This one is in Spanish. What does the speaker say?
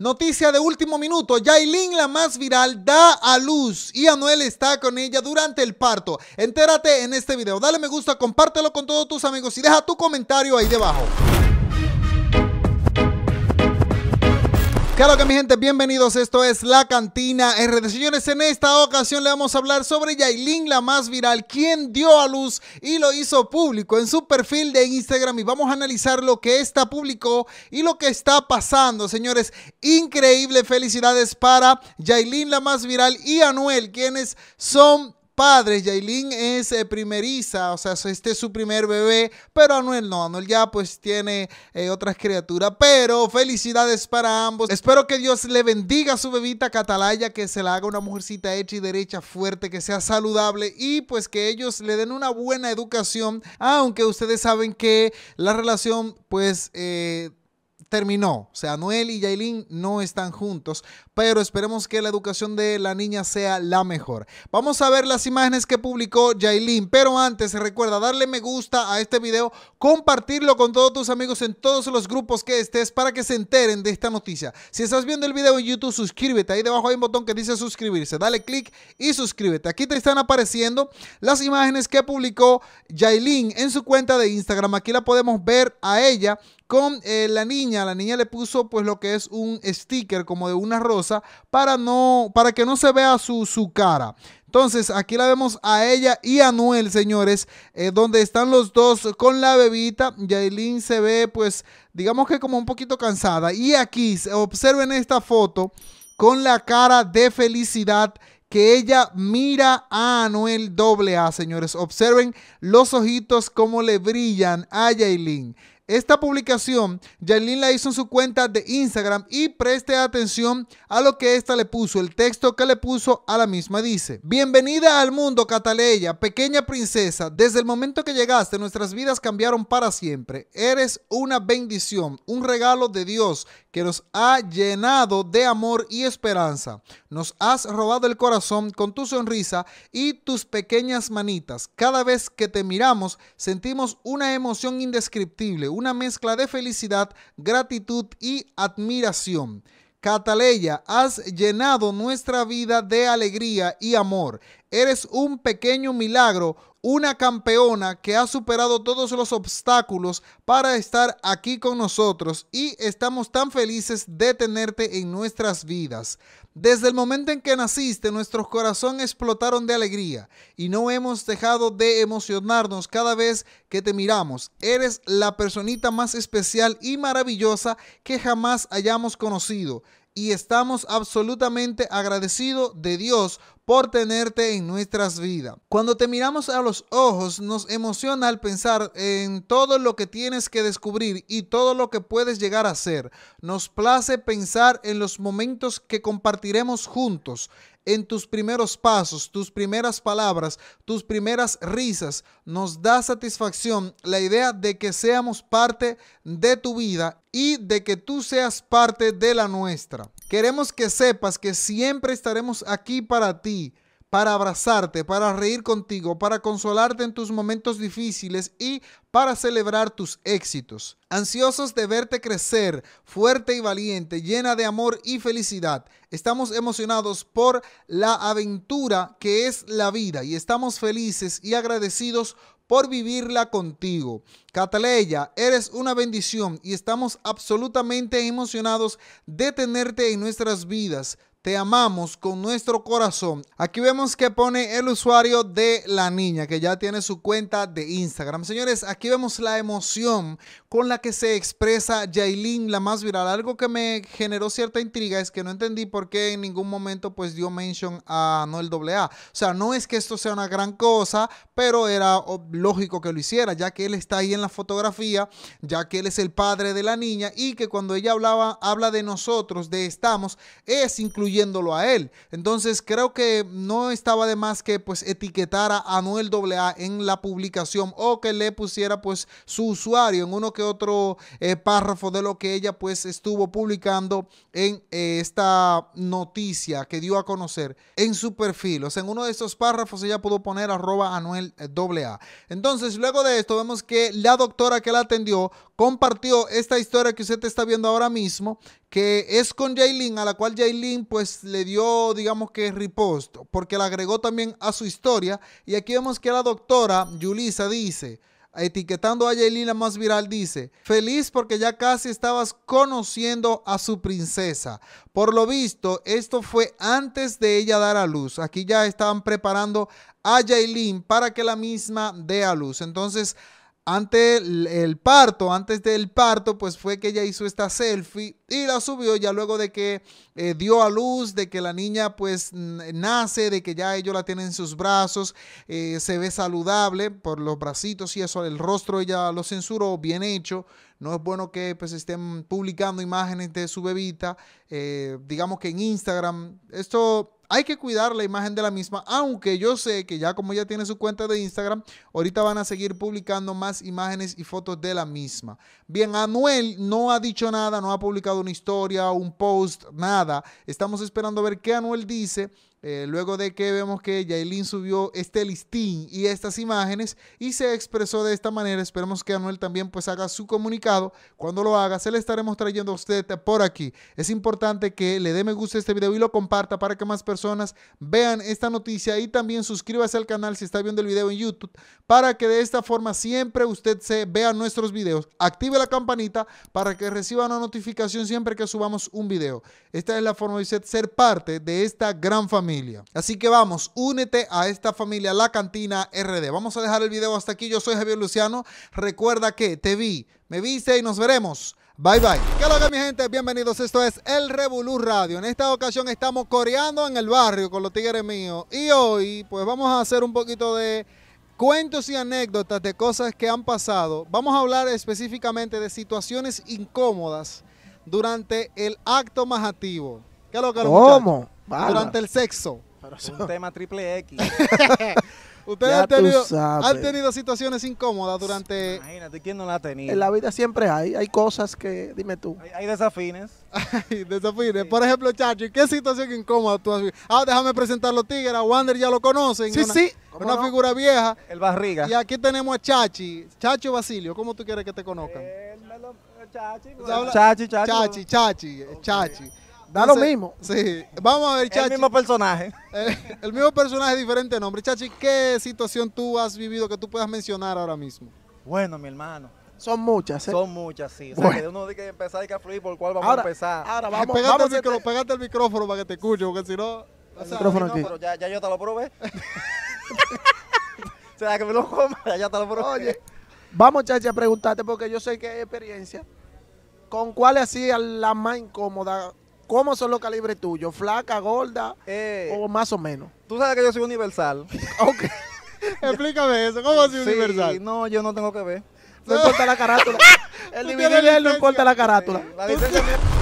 Noticia de último minuto, Yailin la más viral da a luz y Anuel está con ella durante el parto. Entérate en este video, dale me gusta, compártelo con todos tus amigos y deja tu comentario ahí debajo. Claro que mi gente, bienvenidos. Esto es La Cantina RD. Señores, en esta ocasión le vamos a hablar sobre Yailin, la más viral, quien dio a luz y lo hizo público en su perfil de Instagram. Y vamos a analizar lo que está público y lo que está pasando. Señores, increíble. Felicidades para Yailin, la más viral, y Anuel, quienes son Padre, Yailin es eh, primeriza, o sea, este es su primer bebé, pero Anuel no, Anuel ya pues tiene eh, otras criaturas, pero felicidades para ambos. Espero que Dios le bendiga a su bebita Catalaya, que se la haga una mujercita hecha y derecha, fuerte, que sea saludable y pues que ellos le den una buena educación, aunque ustedes saben que la relación pues... Eh, terminó. O sea, Noel y jailin no están juntos, pero esperemos que la educación de la niña sea la mejor. Vamos a ver las imágenes que publicó jailin pero antes recuerda darle me gusta a este video, compartirlo con todos tus amigos en todos los grupos que estés para que se enteren de esta noticia. Si estás viendo el video en YouTube, suscríbete. Ahí debajo hay un botón que dice suscribirse. Dale clic y suscríbete. Aquí te están apareciendo las imágenes que publicó jailin en su cuenta de Instagram. Aquí la podemos ver a ella con eh, la niña. La niña le puso pues lo que es un sticker como de una rosa para, no, para que no se vea su, cara. Entonces, aquí la vemos a ella y a Noel, señores, eh, donde están los dos con la bebita. Yailin se ve, pues, digamos que como un poquito cansada. Y aquí, observen esta foto con la cara de felicidad que ella mira a Anuel AA, señores. Observen los ojitos como le brillan a Yailin. Esta publicación, Yailin la hizo en su cuenta de Instagram y preste atención a lo que esta le puso. El texto que le puso a la misma dice: Bienvenida al mundo, Cataleya, pequeña princesa. Desde el momento que llegaste, nuestras vidas cambiaron para siempre. Eres una bendición, un regalo de Dios que nos ha llenado de amor y esperanza. Nos has robado el corazón con tu sonrisa y tus pequeñas manitas. Cada vez que te miramos, sentimos una emoción indescriptible una mezcla de felicidad, gratitud y admiración. Cataleya, has llenado nuestra vida de alegría y amor. Eres un pequeño milagro una campeona que ha superado todos los obstáculos para estar aquí con nosotros y estamos tan felices de tenerte en nuestras vidas. Desde el momento en que naciste, nuestros corazones explotaron de alegría y no hemos dejado de emocionarnos cada vez que te miramos. Eres la personita más especial y maravillosa que jamás hayamos conocido y estamos absolutamente agradecidos de Dios por tenerte en nuestras vidas. Cuando te miramos a los ojos, nos emociona al pensar en todo lo que tienes que descubrir y todo lo que puedes llegar a ser. Nos place pensar en los momentos que compartiremos juntos, en tus primeros pasos, tus primeras palabras, tus primeras risas. Nos da satisfacción la idea de que seamos parte de tu vida y de que tú seas parte de la nuestra. Queremos que sepas que siempre estaremos aquí para ti para abrazarte, para reír contigo, para consolarte en tus momentos difíciles y para celebrar tus éxitos. Ansiosos de verte crecer, fuerte y valiente, llena de amor y felicidad. Estamos emocionados por la aventura que es la vida y estamos felices y agradecidos por vivirla contigo. Cataleya, eres una bendición y estamos absolutamente emocionados de tenerte en nuestras vidas te amamos con nuestro corazón. Aquí vemos que pone el usuario de la niña que ya tiene su cuenta de Instagram. Señores, aquí vemos la emoción con la que se expresa Jailin, la más viral. Algo que me generó cierta intriga es que no entendí por qué en ningún momento pues dio mention a Noel AA. O sea, no es que esto sea una gran cosa, pero era lógico que lo hiciera, ya que él está ahí en la fotografía, ya que él es el padre de la niña y que cuando ella hablaba, habla de nosotros, de estamos, es incluyente incluyéndolo a él. Entonces creo que no estaba de más que pues etiquetara a Anuel AA en la publicación o que le pusiera pues su usuario en uno que otro eh, párrafo de lo que ella pues estuvo publicando en eh, esta noticia que dio a conocer en su perfil. O sea, en uno de esos párrafos ella pudo poner arroba Anuel AA. Eh, Entonces luego de esto vemos que la doctora que la atendió compartió esta historia que usted está viendo ahora mismo, que es con Jaylin, a la cual Jaylin pues le dio, digamos que repost, porque la agregó también a su historia. Y aquí vemos que la doctora Julissa dice, etiquetando a Jaylin la más viral, dice, feliz porque ya casi estabas conociendo a su princesa. Por lo visto, esto fue antes de ella dar a luz. Aquí ya estaban preparando a Jaylin para que la misma dé a luz. Entonces, ante el, parto, antes del parto, pues fue que ella hizo esta selfie y la subió ya luego de que eh, dio a luz, de que la niña pues nace, de que ya ellos la tienen en sus brazos, eh, se ve saludable por los bracitos y eso, el rostro ella lo censuró, bien hecho. No es bueno que pues estén publicando imágenes de su bebita, eh, digamos que en Instagram. Esto hay que cuidar la imagen de la misma, aunque yo sé que ya como ella tiene su cuenta de Instagram, ahorita van a seguir publicando más imágenes y fotos de la misma. Bien, Anuel no ha dicho nada, no ha publicado una historia, un post, nada. Estamos esperando a ver qué Anuel dice eh, luego de que vemos que Yailin subió este listín y estas imágenes y se expresó de esta manera, esperemos que Anuel también pues haga su comunicado. Cuando lo haga, se le estaremos trayendo a usted por aquí. Es importante que le dé me gusta a este video y lo comparta para que más personas vean esta noticia y también suscríbase al canal si está viendo el video en YouTube para que de esta forma siempre usted se vea nuestros videos. Active la campanita para que reciba una notificación siempre que subamos un video. Esta es la forma de usted ser parte de esta gran familia. Así que vamos, únete a esta familia, la cantina RD. Vamos a dejar el video hasta aquí. Yo soy Javier Luciano. Recuerda que te vi, me viste y nos veremos. Bye bye. ¿Qué lo que mi gente? Bienvenidos. Esto es El Revolú Radio. En esta ocasión estamos coreando en el barrio con los tigres míos. Y hoy, pues vamos a hacer un poquito de cuentos y anécdotas de cosas que han pasado. Vamos a hablar específicamente de situaciones incómodas durante el acto más activo. ¿Qué es lo que ¿Cómo? durante el sexo. Pero es un tema triple X. Ustedes han tenido, situaciones incómodas durante. Imagínate, ¿quién no la ha tenido? En la vida siempre hay, hay cosas que, dime tú. Hay, desafines. hay desafines. Por ejemplo, Chachi, ¿qué situación incómoda tú has vivido? Ah, déjame presentar los tigres, a Wander ya lo conocen. Sí, sí. Una figura vieja. El barriga. Y aquí tenemos a Chachi. Chacho Basilio, ¿cómo tú quieres que te conozcan? Eh, chachi, chachi, Chachi, Chachi. chachi. Da lo mismo. Sí. Vamos a ver, Chachi. El mismo personaje. Eh, el mismo personaje, diferente nombre. Chachi, ¿qué situación tú has vivido que tú puedas mencionar ahora mismo? Bueno, mi hermano. Son muchas, ¿eh? Son muchas, sí. O sea, que uno de que empezar hay que fluir por cuál vamos a empezar. Ahora vamos, a vamos el pégate el micrófono para que te escuche, porque si no... El micrófono aquí. ya, yo te lo probé. o sea, que me lo comas, ya te lo probé. Oye, vamos, Chachi, a preguntarte, porque yo sé que hay experiencia. ¿Con cuál ha sido la más incómoda ¿Cómo son los calibres tuyos? ¿Flaca, gorda eh, o más o menos? Tú sabes que yo soy universal. ok. Explícame eso. ¿Cómo soy sí, universal? No, yo no tengo que ver. No importa la carátula. El DVD no importa la carátula. La